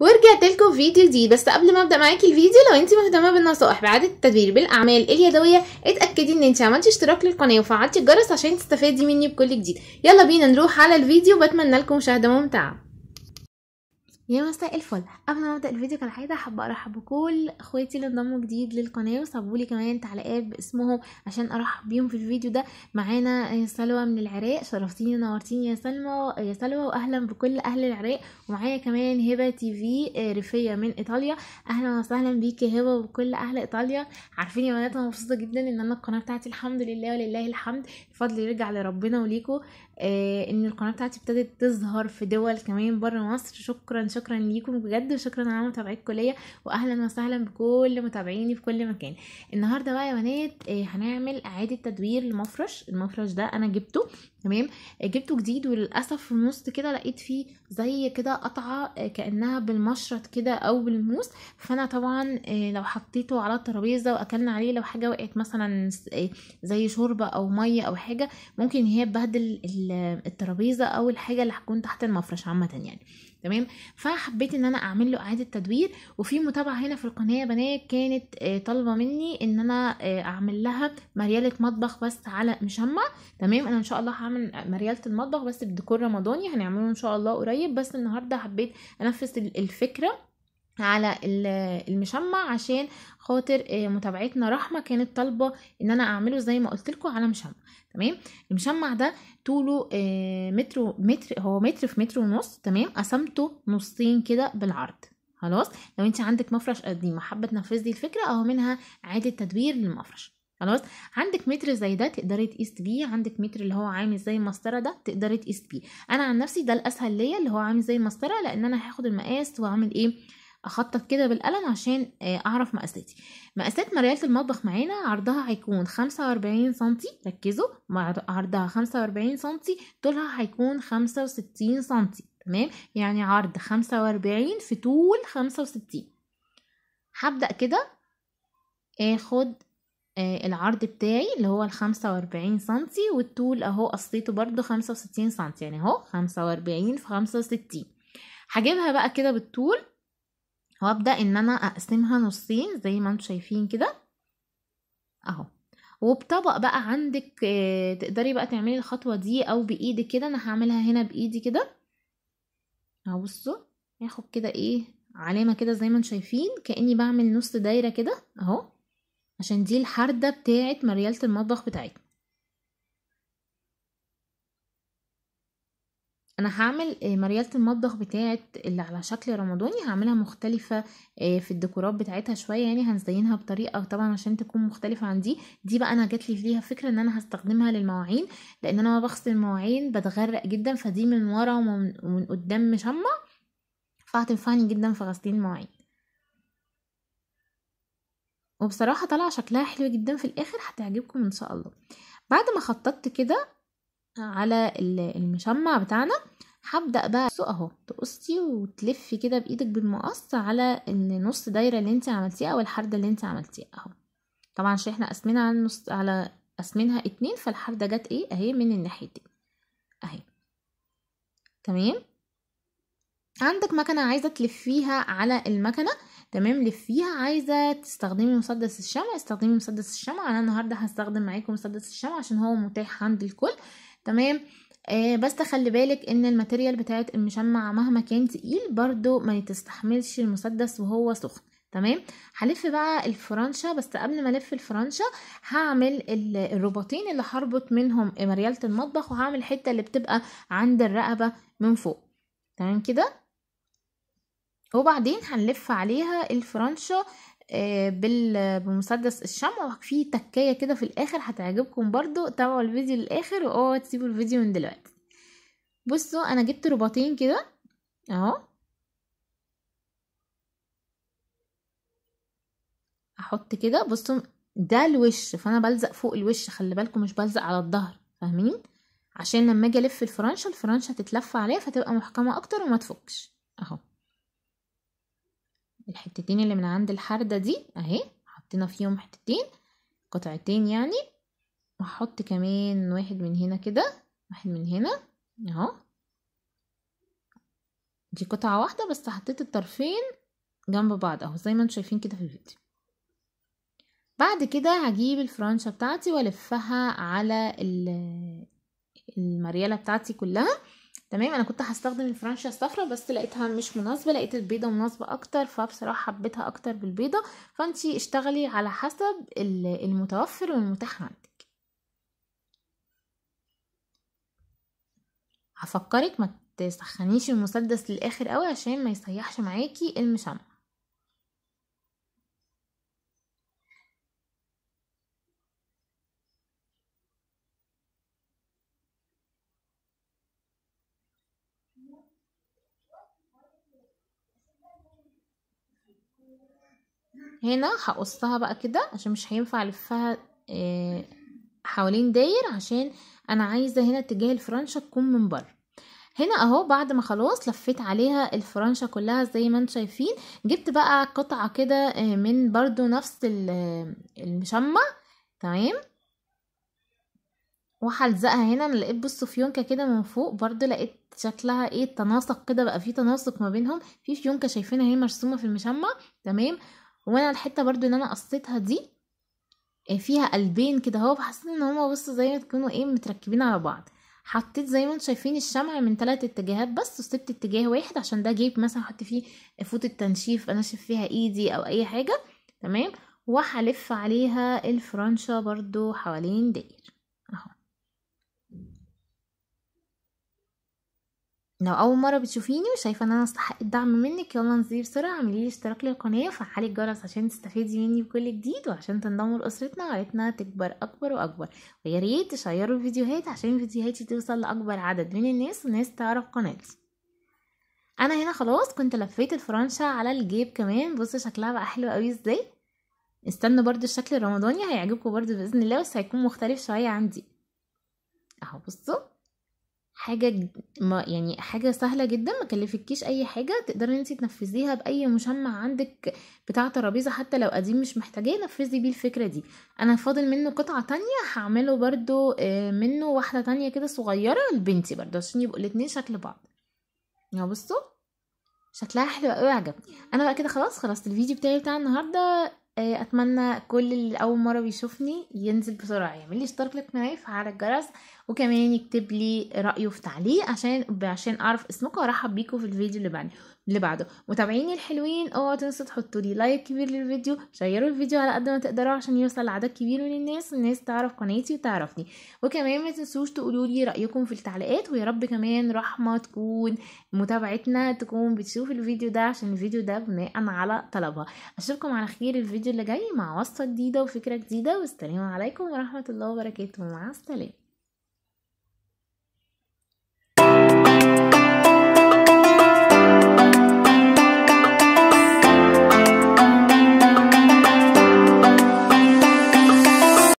ورجعت لكم فيديو جديد بس قبل ما ابدا معاكي الفيديو لو انت مهتمه بالنصائح بعد التدبير بالاعمال اليدويه اتاكدي ان انت عملتي اشتراك للقناه وفعلتي الجرس عشان تستفادي مني بكل جديد يلا بينا نروح على الفيديو بتمنى لكم مشاهده ممتعه يا مساء الفل قبل ما ابدا الفيديو كالعاده حابه ارحب بكل اخواتي اللي انضموا جديد للقناه وسابوا لي كمان تعليقات باسمهم عشان ارحب بيهم في الفيديو ده معانا سلوى من العراق شرفتيني نورتيني يا سلمى يا سلوى واهلا بكل اهل العراق ومعايا كمان هبه تي في آه، ريفيه من ايطاليا اهلا وسهلا بيكي هبه وبكل اهل ايطاليا عارفين يا بنات انا مبسوطه جدا ان انا القناه بتاعتي الحمد لله ولله الحمد الفضل يرجع لربنا وليكم آه ان القناه بتاعتي ابتدت تظهر في دول كمان بره مصر شكرا شكرا ليكم بجد وشكرا على متابعي الكليه واهلا وسهلا بكل متابعيني في كل مكان النهارده بقى يا بنات آه هنعمل اعاده تدوير المفرش المفرش ده انا جبته تمام آه، جبته جديد وللاسف في النص كده لقيت فيه زي كده قطعه آه، كانها بالمشرط كده او بالموس فانا طبعا آه، لو حطيته على الترابيزه واكلنا عليه لو حاجه وقعت مثلا زي شوربه او ميه او حاجه ممكن هي تبهدل الترابيزه او الحاجه اللي هتكون تحت المفرش عامه يعني تمام فحبيت ان انا اعمل له اعاده تدوير وفي متابعه هنا في القناه يا بنات كانت آه، طالبه مني ان انا آه، اعمل لها مرياله مطبخ بس على مشمع تمام انا ان شاء الله هعمل مرياله المطبخ بس بديكور رمضاني هنعمله ان شاء الله قريب بس النهارده حبيت انفذ الفكره على المشمع عشان خاطر آه، متابعتنا رحمه كانت طالبه ان انا اعمله زي ما قلت لكم على مشمع تمام المشمع ده طوله آه، متر متر هو متر في متر ونص تمام قسمته نصين كده بالعرض خلاص لو انت عندك مفرش قديم حابه تنفذي الفكره اهو منها اعاده تدوير للمفرش خلاص عندك متر زي ده تقدري تقيس بيه عندك متر اللي هو عامل زي المسطره ده تقدري تقيس بيه انا عن نفسي ده الاسهل ليا اللي هو عامل زي المسطره لان انا هاخد المقاس واعمل ايه اخطط كده بالقلم عشان آه، اعرف مقاساتي مقاسات مريالة المطبخ معانا عرضها هيكون خمسة وأربعين سنتي ركزوا عرضها خمسة وأربعين سنتي طولها هيكون خمسة وستين سنتي تمام يعني عرض خمسة وأربعين في طول خمسة وستين هبدأ كده اخد آه، العرض بتاعي اللي هو الخمسة وأربعين سنتي والطول اهو قصيته برضو خمسة وستين سنتي يعني اهو خمسة وأربعين في خمسة وستين هجيبها بقى كده بالطول وابدأ ان انا اقسمها نصين زي ما انتم شايفين كده اهو وبطبق بقى عندك آه، تقدري بقى تعملي الخطوة دي او بايدك كده انا هعملها هنا بايدي كده اهو بصوا هاخد كده ايه علامة كده زي ما انتم شايفين كأني بعمل نص دايرة كده اهو عشان دي الحردة بتاعه مريالة المطبخ بتاعتنا انا هعمل آه، مريالة المطبخ بتاعت اللي على شكل رمضاني هعملها مختلفة آه، في الديكورات بتاعتها شوية يعني هنزينها بطريقة طبعا عشان تكون مختلفة عن دي دي بقى انا جاتلي ليها فكرة ان انا هستخدمها للمواعين لان انا ما بغسل المواعين بتغرق جدا فدي من ورا ومن قدام مشمع فهتنفعني جدا في غسلين المواعين وبصراحة طالعة شكلها حلو جدا في الاخر هتعجبكم ان شاء الله بعد ما خططت كده على المشمع بتاعنا هبدأ بقى اقصه اهو تقصي وتلفي كده بايدك بالمقص على النص دايرة اللي انت عملتيها او الحردة اللي انت عملتيها اهو طبعا عشان احنا قسمنا على النص على قسمينها اتنين فالحردة جت ايه اهي من الناحيتين اهي تمام عندك مكنة عايزة تلفيها على المكنة تمام لفيها عايزة تستخدمي مسدس الشمع استخدمي مسدس الشمع انا النهاردة هستخدم معاكم مسدس الشمع عشان هو متاح عند الكل تمام آه بس خلي بالك ان الماتيريال بتاعت المشمع مهما كان تقيل برضو ما يتستحملش المسدس وهو سخن تمام هلف بقى الفرنشه بس قبل ما الف الفرنشه هعمل الرباطين اللي هربط منهم مرياله المطبخ وهعمل الحته اللي بتبقى عند الرقبه من فوق تمام كده وبعدين هنلف عليها الفرنشه آه، بمسدس الشمع وفي تكاية كده في الاخر هتعجبكم برضو تابعوا الفيديو للاخر واوعوا تسيبوا الفيديو من دلوقتي بصوا انا جبت رباطين كده اهو احط كده بصوا ده الوش فانا بلزق فوق الوش خلي بالكم مش بلزق على الظهر فاهمين عشان لما اجي الف الفرنشه الفرنشه هتتلف عليها فتبقى محكمه اكتر وما تفكش اهو الحتتين اللي من عند الحردة دي اهي حطينا فيهم حتتين قطعتين يعني وهحط كمان واحد من هنا كده واحد من هنا اهو دي قطعة واحدة بس حطيت الطرفين جنب بعض اهو زي ما انتم شايفين كده في الفيديو بعد كده هجيب الفرنشة بتاعتي والفها على المريالة بتاعتي كلها تمام انا كنت هستخدم الفرنشه الصفرا بس لقيتها مش مناسبه لقيت البيضه مناسبه اكتر فبصراحه حبيتها اكتر بالبيضه فانتي اشتغلي على حسب المتوفر والمتاح عندك هفكرك ما تسخنيش المسدس للاخر قوي عشان ما يصيحش معاكي المشمع هنا هقصها بقى كده عشان مش هينفع الفها آه، حوالين داير عشان انا عايزه هنا اتجاه الفرنشه تكون من بره هنا اهو بعد ما خلاص لفيت عليها الفرنشه كلها زي ما انتم شايفين جبت بقى قطعه كده آه، من برضو نفس آه، المشمع تمام وهلزقها هنا انا لقيت بصوا فيونكه كده من فوق برضو لقيت شكلها ايه التناسق كده بقى في تناسق ما بينهم في فيونكه شايفينها هي مرسومه في المشمع تمام وانا الحته برضو اللي انا قصيتها دي آه، فيها قلبين كده اهو فحسيت ان هما بص زي ما تكونوا ايه متركبين على بعض حطيت زي ما انتم شايفين الشمع من ثلاث اتجاهات بس وسبت اتجاه واحد عشان ده جيب مثلا احط فيه فوطه تنشيف انشف فيها ايدي او اي حاجه تمام وهلف عليها الفرنشه برضو حوالين داير لو اول مره بتشوفيني وشايفه ان انا استحق الدعم منك يلا انزلي بسرعه اعملي لي اشتراك للقناه وفعلي الجرس عشان تستفيدي مني بكل جديد وعشان تنضموا لاسرتنا وعيلتنا تكبر اكبر واكبر ويا ريت تشيروا الفيديوهات عشان فيديوهاتي توصل لاكبر عدد من الناس والناس تعرف قناتي انا هنا خلاص كنت لفيت الفرنشه على الجيب كمان بصوا شكلها بقى حلو قوي ازاي استنوا برضو الشكل الرمضاني هيعجبكم برضو باذن الله بس هيكون مختلف شويه عندي اهو بصوا حاجه ما يعني حاجه سهله جدا ما كلفكيش اي حاجه تقدري انت تنفذيها باي مشمع عندك بتاع ترابيزه حتى لو قديم مش محتاجاه نفذي بيه الفكره دي انا فاضل منه قطعه تانية هعمله برضو آه، منه واحده تانية كده صغيره لبنتي برضو عشان يبقوا الاتنين شكل بعض يا بصوا شكلها حلو قوي عجبني انا بقى كده خلاص خلصت الفيديو بتاعي بتاع النهارده آه، اتمنى كل اللي اول مره بيشوفني ينزل بسرعه يعمل لي اشتراك للقناه على الجرس وكمان يكتب لي رايه في تعليق عشان عشان اعرف اسمكم وارحب بيكم في الفيديو اللي بعد اللي بعده متابعيني الحلوين اوعوا تنسوا تحطوا لي لايك كبير للفيديو شيروا الفيديو على قد ما تقدروا عشان يوصل لعدد كبير من الناس الناس تعرف قناتي وتعرفني وكمان ما تنسوش تقولوا لي رايكم في التعليقات ويا رب كمان رحمه تكون متابعتنا تكون بتشوف الفيديو ده عشان الفيديو ده بناء على طلبها اشوفكم على خير الفيديو اللي جاي مع وصفه جديده وفكره جديده والسلام عليكم ورحمه الله وبركاته مع السلامه